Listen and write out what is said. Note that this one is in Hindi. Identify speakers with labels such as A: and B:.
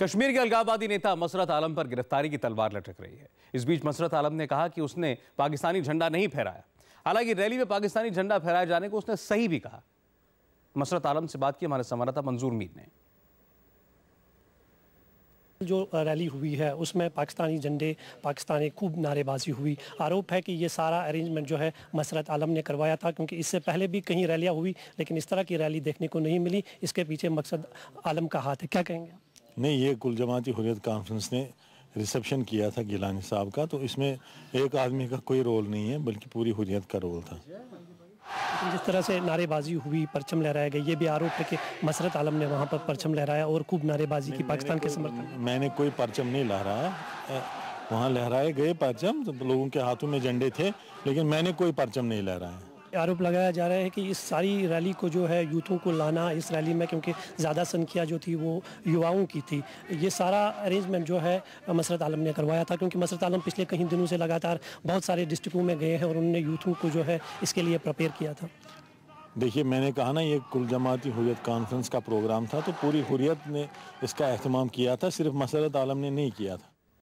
A: कश्मीर के अलगाबादी नेता मसरत आलम पर गिरफ्तारी की तलवार लटक रही है इस बीच मसरत आलम ने कहा कि उसने पाकिस्तानी झंडा नहीं फहराया हालांकि रैली में पाकिस्तानी झंडा फहराए जाने को उसने सही भी कहा मसरत आलम से बात की हमारे संवाददाता मंजूर मीर ने
B: जो रैली हुई है उसमें पाकिस्तानी झंडे पाकिस्तानी खूब नारेबाजी हुई आरोप है कि ये सारा अरेंजमेंट जो है मसरत आलम ने करवाया था क्योंकि इससे पहले भी कहीं रैलियाँ हुई लेकिन इस तरह की रैली देखने को नहीं मिली इसके पीछे मकसद आलम का हाथ है क्या कहेंगे
C: नहीं ये कुल जमाती हुरियत कॉन्फ्रेंस ने रिसेप्शन किया था गिलानी साहब का तो इसमें एक आदमी का कोई रोल नहीं है बल्कि पूरी हुरियत का रोल था
B: जिस तरह से नारेबाजी हुई परचम लहराया गया ये भी आरोप है कि मसरत आलम ने वहाँ पर परचम लहराया और खूब नारेबाजी की पाकिस्तान के समर्थन
C: मैंने कोई परचम नहीं लहराया वहाँ लहराए गए परचम तो लोगों के हाथों में झंडे थे लेकिन मैंने कोई परचम नहीं लहराया
B: आरोप लगाया जा रहा है कि इस सारी रैली को जो है यूथों को लाना इस रैली में क्योंकि ज़्यादा संख्या जो थी वो युवाओं की थी ये सारा अरेंजमेंट जो है मसरत आलम ने करवाया था क्योंकि मसरत आलम पिछले कई दिनों से लगातार बहुत सारे डिस्ट्रिक्टों में गए हैं और उन्होंने यूथों को जो है इसके लिए प्रपेयर किया था
C: देखिए मैंने कहा ना ये कुल जमाती हुरियत कॉन्फ्रेंस का प्रोग्राम था तो पूरी हुरियत ने इसका अहतमाम किया था सिर्फ मसरत आलम ने नहीं किया था